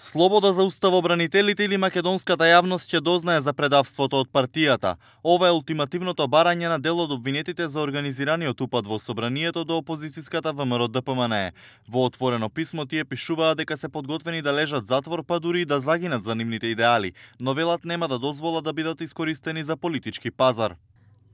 Слобода за уставобранителите или македонската јавност ќе дознае за предавството од партијата. Ова е ултимативното барање на дел од обвинетите за организираниот упад во собранието до опозицијската ВМРО ДПМНЕ. Во отворено писмо тие пишуваат дека се подготвени да лежат затвор, па дури и да загинат за нивните идеали, но велат нема да дозвола да бидат искористени за политички пазар.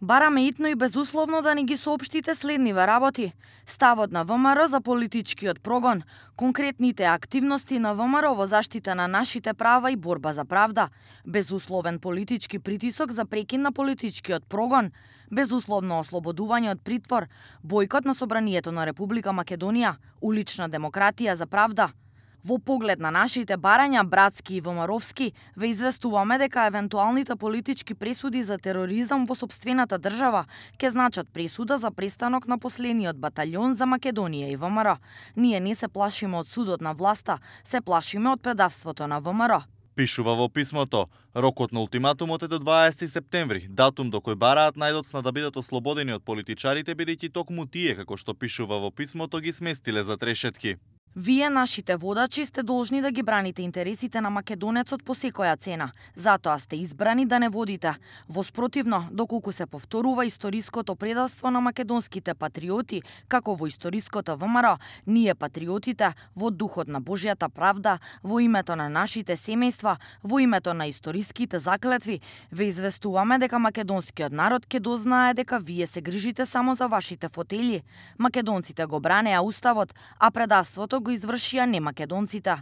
Бараме итно и безусловно да ни ги соопштите следниве работи. Ставот на ВМРО за политичкиот прогон, конкретните активности на ВМРО во заштита на нашите права и борба за правда, безусловен политички притисок за прекин на политичкиот прогон, безусловно ослободување од притвор, бојкот на собранието на Република Македонија, улична демократија за правда – Во поглед на нашите барања Братски и Вомаровски, ве известуваме дека евентуалните политички пресуди за тероризам во собствената држава ке значат пресуда за престанок на последниот батальон за Македонија и ВМРО. Ние не се плашиме од судот на власта, се плашиме од предавството на ВМРО. Пишува во писмото, рокот на ултиматумот е до 20 септември, датум до кој бараат најдоцна да бидат ослободени од политичарите, бидејќи токму тие, како што пишува во писмото, ги сместиле за трешетки. Вие, нашите водачи, сте должни да ги браните интересите на македонецот по секоја цена. Затоа сте избрани да не водите. Воспротивно, доколку се повторува историското предавство на македонските патриоти, како во историското ВМРО, ние патриотите, во духот на Божјата правда, во името на нашите семејства, во името на историските заклетви, ве известуваме дека македонскиот народ ке дознае дека вие се грижите само за вашите фотели. Македонците го бранеа уставот, а предавството го извршија не македонците.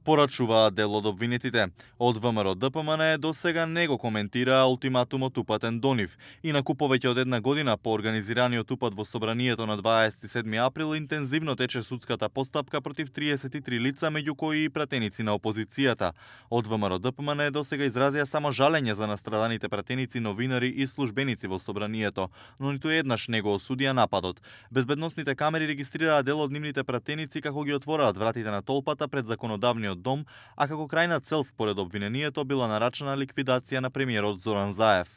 Порачуваа дел од обвинетите. Од ВМРО ДПМН до сега не го коментираа ултиматумот упатен до нив. Инаку повеќе од една година по организираниот упат во собранието на 27 април интензивно тече судската постапка против 33 лица меѓу кои и пратеници на опозицијата. Од ВМРО ДПМН до сега изразија само жалење за настраданите пратеници, новинари и службеници во собранието, но ниту еднаш не го осудија нападот. Безбедносните камери регистрираа дел од нивните пратеници како ги отвораат вратите на толпата пред законодавниот собствениот дом, а како крајна цел според обвинението била нарачена ликвидација на премиерот Зоран Заев.